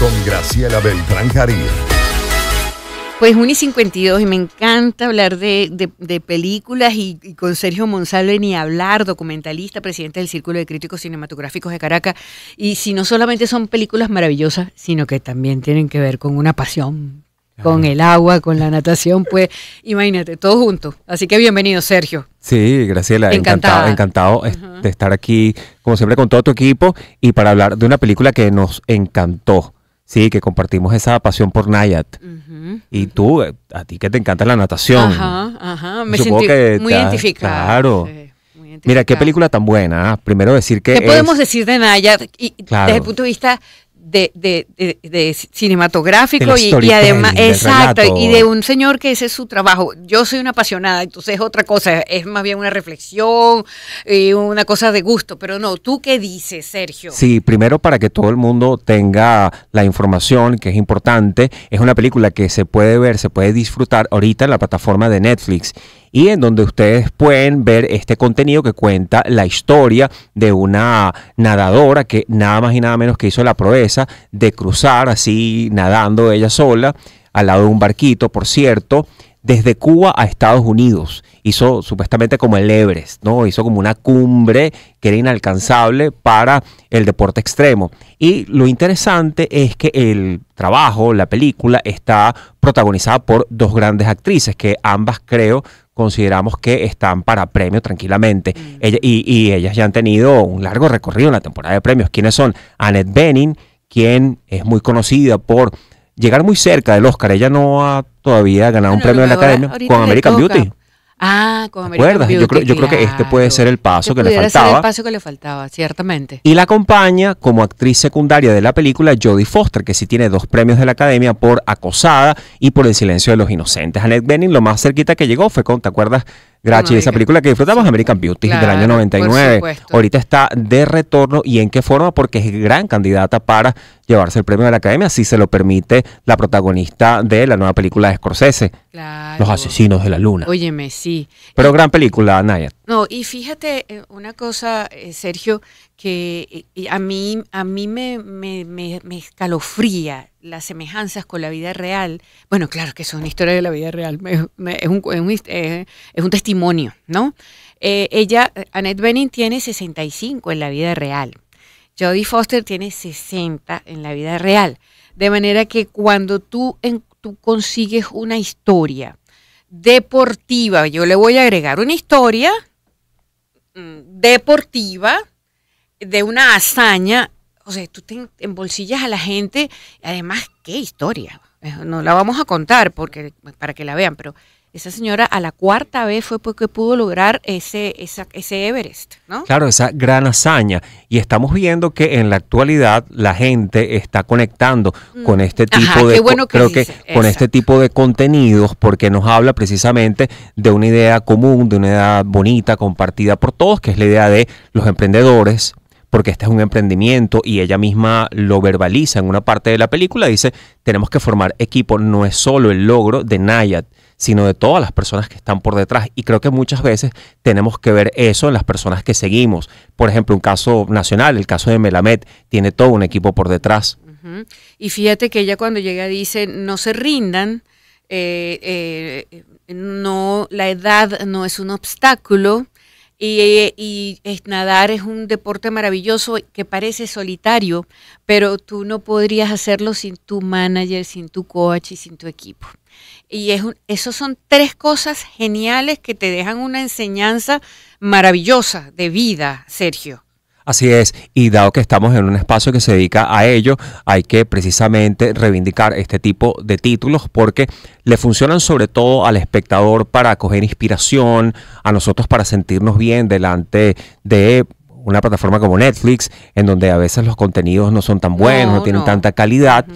con Graciela Beltrán Pues un y 52 y me encanta hablar de, películas y, con Sergio Monsalve ni hablar, documentalista, presidente del Círculo de Críticos Cinematográficos de Caracas. Y si no solamente son películas maravillosas, sino que también tienen que ver con una pasión, con el agua, con la natación, pues imagínate, todo juntos. Así que bienvenido Sergio. Sí, Graciela, encantado, encantado de estar aquí, como siempre, con todo tu equipo y para hablar de una película que nos encantó Sí, que compartimos esa pasión por Nayat. Y tú, eh, a ti que te encanta la natación. Ajá, ajá. Me Supongo sentí muy identificada. Claro. Mira, qué película tan buena. ¿ah? Primero decir que. ¿Qué podemos decir de Nayat desde el punto de vista de, de, de, cinematográfico y, además exacto y de un señor que ese es su trabajo yo soy una apasionada entonces es otra cosa es más bien una reflexión y eh, una cosa de gusto pero no tú qué dices Sergio sí primero para que todo el mundo tenga la información que es importante es una película que se puede ver se puede disfrutar ahorita en la plataforma de Netflix y en donde ustedes pueden ver este contenido que cuenta la historia de una nadadora que nada más y nada menos que hizo la proeza de cruzar así nadando ella sola, al lado de un barquito, por cierto, desde Cuba a Estados Unidos. Hizo supuestamente como el Everest, ¿no? Hizo como una cumbre que era inalcanzable para el deporte extremo. Y lo interesante es que el trabajo, la película, está protagonizada por dos grandes actrices que ambas creo consideramos que están para premio tranquilamente. Mm. Ella, y, ellas ya han tenido un largo recorrido en la temporada de premios. ¿Quiénes son? Annette Benning, quien es muy conocida por llegar muy cerca del Oscar. Ella no ha todavía ganado ah, un premio en la Academia con American Beauty. Ah, con American yo, creo, yo creo, que este puede ser el paso que, le faltaba. el paso que le faltaba, ciertamente. Y la acompaña como actriz secundaria de la película Jodie Foster, que sí tiene dos premios de la Academia por Acosada y por El silencio de los inocentes. Annette Benning, lo más cerquita que llegó fue con, ¿te acuerdas? Grachi, esa película que disfrutamos, American Beauty, del año 99. Ahorita está de retorno y en qué forma, porque es gran candidata para llevarse el premio de la Academia, si se lo permite la protagonista de la nueva película de Scorsese, Los Asesinos de la Luna. Óyeme, sí. Pero gran película, Naya. No, y fíjate eh, una cosa, eh, Sergio, que eh, a mí, a mí me, me, me escalofría las semejanzas con la vida real, bueno, claro que es una historia de la vida real, es, un, testimonio, ¿no? Eh, ella, Annette Bening, tiene 65 en la vida real. Jodie Foster tiene 60 en la vida real. De manera que cuando tú, tú consigues una historia deportiva, yo le voy a agregar una historia mm, deportiva de una hazaña o sea, tú te bolsillas a la gente. Además, qué historia. Eh, no la vamos a contar porque pues, para que la vean, pero esa señora a la cuarta vez fue porque pudo lograr ese, ese Everest, ¿no? Claro, esa gran hazaña. Y estamos viendo que en la actualidad la gente está conectando mm. con este tipo de creo que con este tipo de contenidos porque nos habla precisamente de una idea común, de una idea bonita compartida por todos, que es la idea de los emprendedores, porque este es un emprendimiento y ella misma lo verbaliza en una parte de la película, dice, tenemos que formar equipo, no es solo el logro de Nayat, sino de todas las personas que están por detrás. Y creo que muchas veces tenemos que ver eso en las personas que seguimos. Por ejemplo, un caso nacional, el caso de Melamed, tiene todo un equipo por detrás. Y fíjate que ella cuando llega dice, no se rindan, eh, eh, no, la edad no es un obstáculo, y, es, nadar es un deporte maravilloso que parece solitario, pero tú no podrías hacerlo sin tu manager, sin tu coach y sin tu equipo. Y es esos son tres cosas geniales que te dejan una enseñanza maravillosa de vida, Sergio. Así es, y dado que estamos en un espacio que se dedica a ello, hay que precisamente reivindicar este tipo de títulos porque le funcionan sobre todo al espectador para coger inspiración, a nosotros para sentirnos bien delante de una plataforma como Netflix, en donde a veces los contenidos no son tan buenos, no, tienen tanta calidad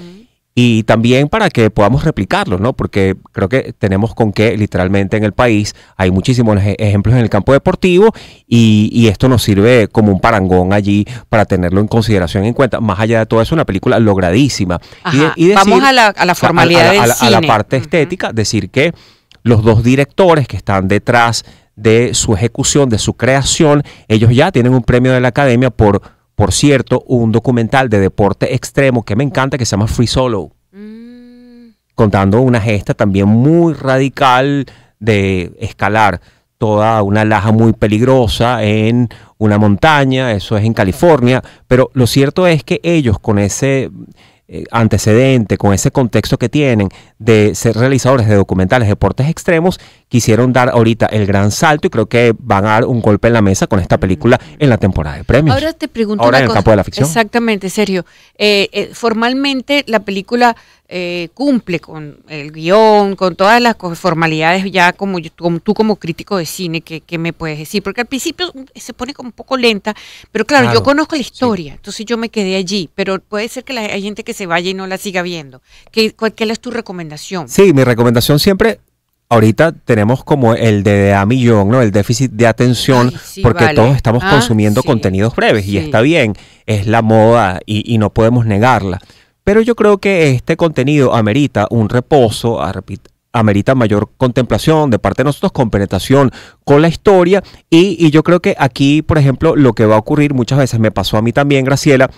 y también para que podamos replicarlo, ¿no? Porque creo que tenemos con qué literalmente en el país hay muchísimos ejemplos en el campo deportivo y, esto nos sirve como un parangón allí para tenerlo en consideración en cuenta. Más allá de todo, es una película logradísima. Y, Vamos a la, a la formalidad a, la parte estética, decir que los dos directores que están detrás de su ejecución, de su creación, ellos ya tienen un premio de la academia por por cierto, un documental de deporte extremo que me encanta que se llama Free Solo. Mm. Contando una gesta también muy radical de escalar toda una laja muy peligrosa en una montaña, eso es en California, pero lo cierto es que ellos con ese eh, antecedente, con ese contexto que tienen de ser realizadores de documentales, deportes extremos, quisieron dar ahorita el gran salto y creo que van a dar un golpe en la mesa con esta película en la temporada de premios. Ahora te pregunto. Ahora en el campo de la ficción. Exactamente, Sergio. Eh, eh, formalmente la película eh, cumple con el guión, con todas las formalidades ya como, tú como crítico de cine, que, me puedes decir? Porque al principio se pone como un poco lenta, pero claro, yo conozco la historia, entonces yo me quedé allí, pero puede ser que la, hay gente que se vaya y no la siga viendo. ¿Qué, cuál, es tu recomendación? Sí, mi recomendación siempre ahorita tenemos como el de a millón, ¿no? El déficit de atención, porque todos estamos ah, consumiendo contenidos breves y está bien, es la moda y, no podemos negarla. Pero yo creo que este contenido amerita un reposo, amerita mayor contemplación de parte de nosotros, con penetración con la historia. Y, yo creo que aquí, por ejemplo, lo que va a ocurrir muchas veces, me pasó a mí también, Graciela,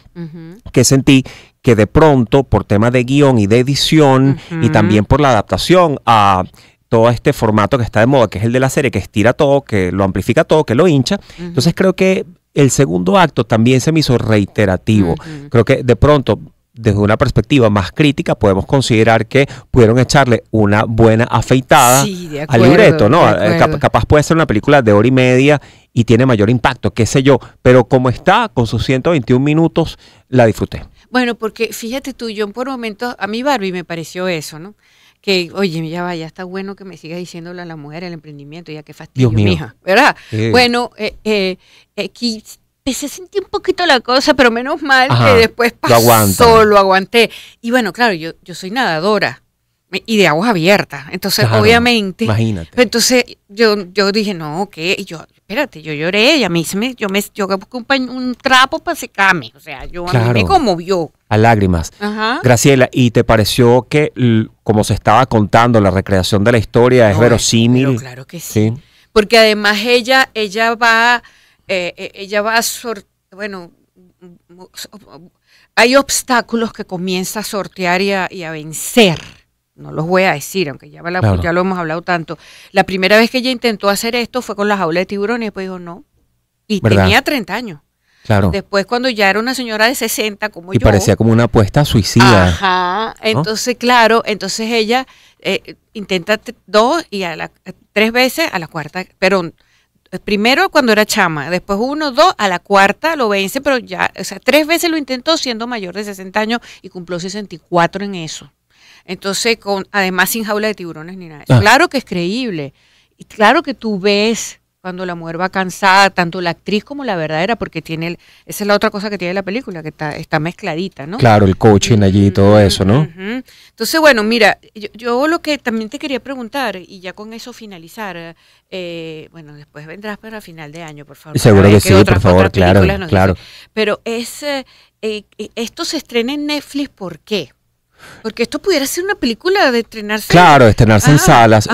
que sentí que de pronto, por tema de guión y de edición, y también por la adaptación a todo este formato que está de moda, que es el de la serie, que estira todo, que lo amplifica todo, que lo hincha. Entonces creo que el segundo acto también se me hizo reiterativo. Creo que de pronto desde una perspectiva más crítica, podemos considerar que pudieron echarle una buena afeitada al libreto, ¿no? Eh, capaz puede ser una película de hora y media y tiene mayor impacto, qué sé yo, pero como está, con sus 121 minutos, la disfruté. Bueno, porque fíjate tú, yo por momentos, a mí Barbie me pareció eso, ¿no? que, oye, ya vaya, está bueno que me siga diciéndolo a la mujer el emprendimiento, ya que fastidio, hija, ¿verdad? Bueno, eh, eh, eh empecé a sentir un poquito la cosa, pero menos mal que después pasó, lo, aguanté. Y bueno, claro, yo, yo soy nadadora y de aguas abiertas. Entonces, obviamente. Imagínate. Entonces, yo, yo dije, no, ¿qué? Y yo, espérate, yo lloré. Y a mí se me, yo me, busqué un, trapo para secarme. O sea, yo me conmovió. A lágrimas. Graciela, ¿y te pareció que, como se estaba contando, la recreación de la historia es verosímil? Claro que sí. Porque además ella, ella va eh, eh, ella va a, bueno, mm, mm, mm, hay obstáculos que comienza a sortear y a, vencer. No los voy a decir, aunque ya, lo hemos hablado tanto. La primera vez que ella intentó hacer esto fue con las aulas de tiburones, pues dijo no. Y tenía 30 años. Claro. Después, cuando ya era una señora de 60, como yo. Y parecía como una apuesta suicida. Ajá. Entonces, claro, entonces ella eh, intenta dos y a tres veces, a la cuarta, pero Primero cuando era chama, después uno, dos, a la cuarta lo vence, pero ya, o sea, tres veces lo intentó siendo mayor de 60 años y cumplió 64 en eso. Entonces, con, además sin jaula de tiburones ni nada. Ah. Claro que es creíble. Y claro que tú ves cuando la mujer va cansada, tanto la actriz como la verdadera, porque tiene, esa es la otra cosa que tiene la película, que está, mezcladita, ¿no? Claro, el coaching allí y todo eso, ¿no? Entonces, bueno, mira, yo, lo que también te quería preguntar, y ya con eso finalizar, eh, bueno, después vendrás para final de año, por favor. Seguro que sí, por favor, claro, claro. Pero es, eh, eh, esto se estrena en Netflix, ¿por qué? Porque esto pudiera ser una película de estrenarse. Claro, de estrenarse en ah, salas.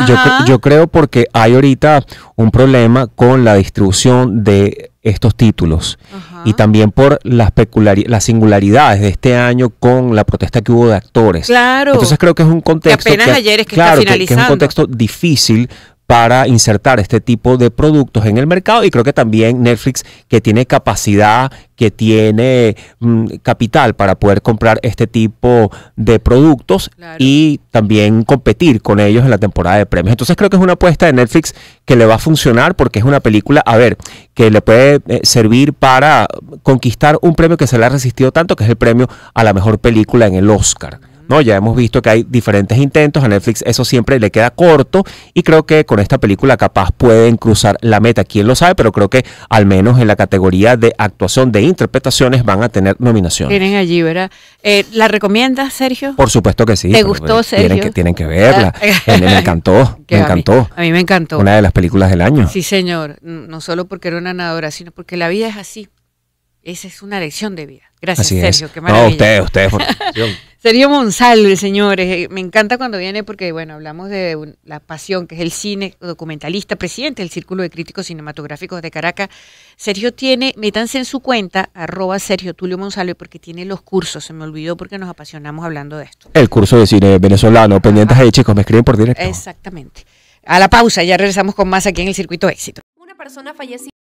Yo, creo porque hay ahorita un problema con la distribución de estos títulos y también por las, las singularidades de este año con la protesta que hubo de actores. Claro. Entonces creo que es un contexto. Que apenas ayer es que que es un contexto difícil para insertar este tipo de productos en el mercado y creo que también Netflix que tiene capacidad, que tiene mm, capital para poder comprar este tipo de productos y también competir con ellos en la temporada de premios. Entonces creo que es una apuesta de Netflix que le va a funcionar porque es una película, a ver, que le puede eh, servir para conquistar un premio que se le ha resistido tanto, que es el premio a la mejor película en el Oscar. Ya hemos visto que hay diferentes intentos, a Netflix eso siempre le queda corto y creo que con esta película capaz pueden cruzar la meta, quién lo sabe, pero creo que al menos en la categoría de actuación, de interpretaciones, van a tener nominación. Tienen allí, ¿verdad? Eh, ¿La recomiendas, Sergio? Por supuesto que sí. ¿Te gustó, Sergio? Tienen que, verla. Ah, eh, me encantó, me encantó. A mí, a mí me encantó. Una de las películas del año. Sí, señor. No solo porque era una nadadora, sino porque la vida es así. Esa es una lección de vida. Gracias, Sergio. Qué maravilla. No, ustedes, ustedes. Sergio Monsalve, señores. Eh, me encanta cuando viene porque, bueno, hablamos de la pasión que es el cine, documentalista, presidente del Círculo de Críticos Cinematográficos de Caracas. Sergio tiene, métanse en su cuenta, arroba Sergio Tulio Monsalve, porque tiene los cursos. Se me olvidó porque nos apasionamos hablando de esto. El curso de cine venezolano. Pendientes ahí, chicos. Me escriben por directo. Exactamente. A la pausa, ya regresamos con más aquí en el Circuito Éxito. Una persona fallecida.